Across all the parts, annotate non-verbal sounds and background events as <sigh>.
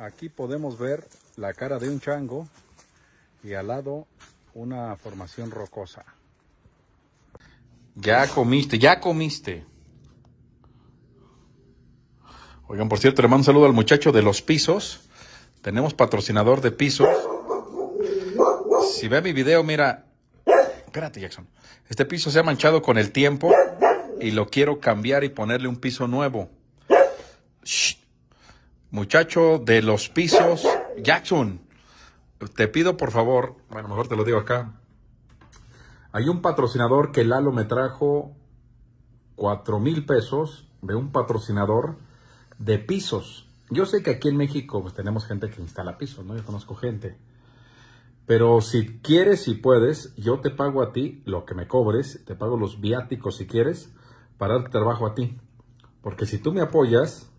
Aquí podemos ver la cara de un chango y al lado una formación rocosa. Ya comiste, ya comiste. Oigan, por cierto, le mando un saludo al muchacho de los pisos. Tenemos patrocinador de pisos. Si ve mi video, mira. Espérate, Jackson. Este piso se ha manchado con el tiempo y lo quiero cambiar y ponerle un piso nuevo muchacho de los pisos, Jackson, te pido por favor, bueno, mejor te lo digo acá. Hay un patrocinador que Lalo me trajo cuatro mil pesos de un patrocinador de pisos. Yo sé que aquí en México pues, tenemos gente que instala pisos, ¿no? Yo conozco gente. Pero si quieres y puedes, yo te pago a ti lo que me cobres, te pago los viáticos si quieres, para dar trabajo a ti. Porque si tú me apoyas,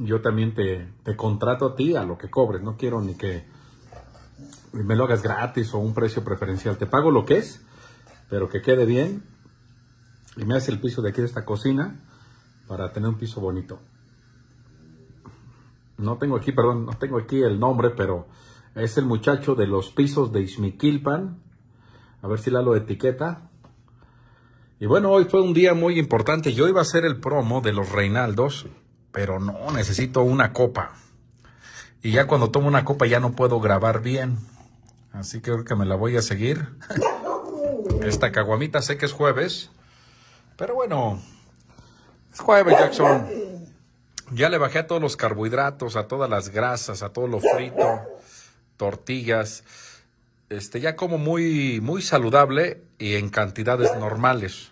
yo también te, contrato a ti a lo que cobres. No quiero ni que me lo hagas gratis o un precio preferencial. Te pago lo que es, pero que quede bien. Y me hace el piso de aquí de esta cocina para tener un piso bonito. No tengo aquí, perdón, no tengo aquí el nombre, pero es el muchacho de los pisos de Ismiquilpan. A ver si la lo etiqueta. Y bueno, hoy fue un día muy importante. Yo iba a hacer el promo de los Reinaldos, pero no, necesito una copa. Y ya cuando tomo una copa ya no puedo grabar bien. Así que creo que me la voy a seguir. <laughs> Esta caguamita sé que es jueves. Pero bueno, es jueves, Jackson. Ya le bajé a todos los carbohidratos, a todas las grasas, a todo lo frito, tortillas. Este, ya como muy, muy saludable y en cantidades normales.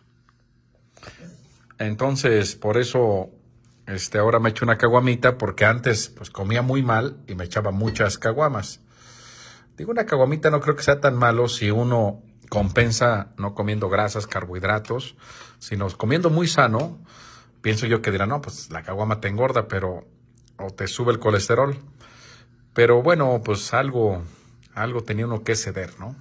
Entonces, por eso este, ahora me echo una caguamita porque antes pues comía muy mal y me echaba muchas caguamas. Digo, una caguamita no creo que sea tan malo si uno compensa no comiendo grasas, carbohidratos, sino comiendo muy sano. Pienso yo que dirán, no, pues la caguama te engorda, pero o te sube el colesterol. Pero bueno, pues algo, algo tenía uno que ceder, ¿no?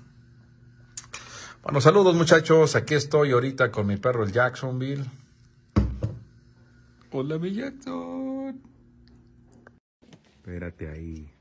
Bueno, saludos muchachos, aquí estoy ahorita con mi perro el Jacksonville. Hola, mi Jackson. Espérate ahí.